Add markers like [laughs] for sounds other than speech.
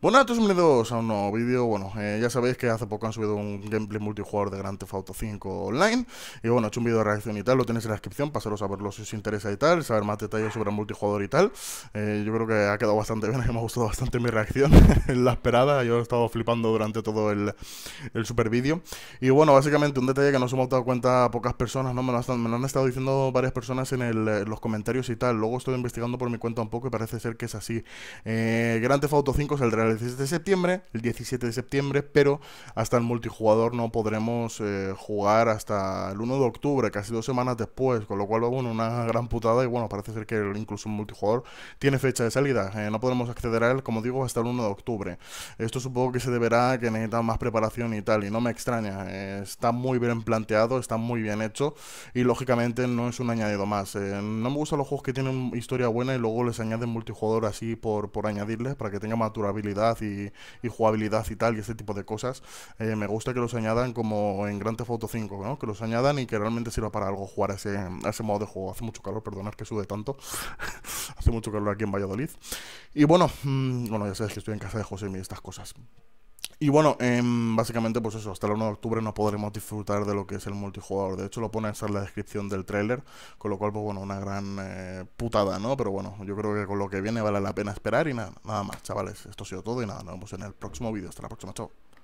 Bueno, a todos, bienvenidos a un nuevo vídeo. Bueno, eh, ya sabéis que hace poco han subido un gameplay multijugador de Grand Theft Auto 5 online. Y bueno, he hecho un vídeo de reacción y tal, lo tenéis en la descripción, pasaros a verlo si os interesa y tal, saber más detalles sobre el multijugador y tal. Eh, yo creo que ha quedado bastante bien, [laughs] me ha gustado bastante mi reacción, [laughs] en la esperada. Yo he estado flipando durante todo el, el super vídeo. Y bueno, básicamente un detalle que no nos hemos dado cuenta pocas personas, ¿no? Me lo, han, estado diciendo varias personas en, los comentarios y tal. Luego estoy investigando por mi cuenta un poco y parece ser que es así. Eh, Grand Theft Auto 5 es el el 17 de septiembre, el 17 de septiembre, pero hasta el multijugador no podremos eh, jugar hasta el 1 de octubre, casi dos semanas después, con lo cual, bueno, una gran putada y bueno, parece ser que incluso un multijugador tiene fecha de salida, eh, no podremos acceder a él, como digo, hasta el 1 de octubre. Esto supongo que se deberá que necesita más preparación y tal, y no me extraña, eh, está muy bien planteado, está muy bien hecho y lógicamente no es un añadido más. no me gustan los juegos que tienen historia buena y luego les añaden multijugador así por, por añadirles para que tenga maturabilidad y, jugabilidad y tal, y ese tipo de cosas, eh, me gusta que los añadan como en Grand Theft Auto 5, ¿no? Que los añadan y que realmente sirva para algo jugar a ese, modo de juego. Hace mucho calor, perdonad que sube tanto. [laughs] Hace mucho calor aquí en Valladolid. Y bueno, mm, bueno, ya sabes que estoy en casa de José y estas cosas. Y bueno, em, básicamente pues eso, hasta el 1 de octubre no podremos disfrutar de lo que es el multijugador. De hecho lo pone en la descripción del tráiler, con lo cual pues bueno, una gran eh, putada, ¿no? Pero bueno, yo creo que con lo que viene vale la pena esperar y nada, nada más, chavales. Esto ha sido todo y nada, nos vemos en el próximo vídeo. Hasta la próxima, chao.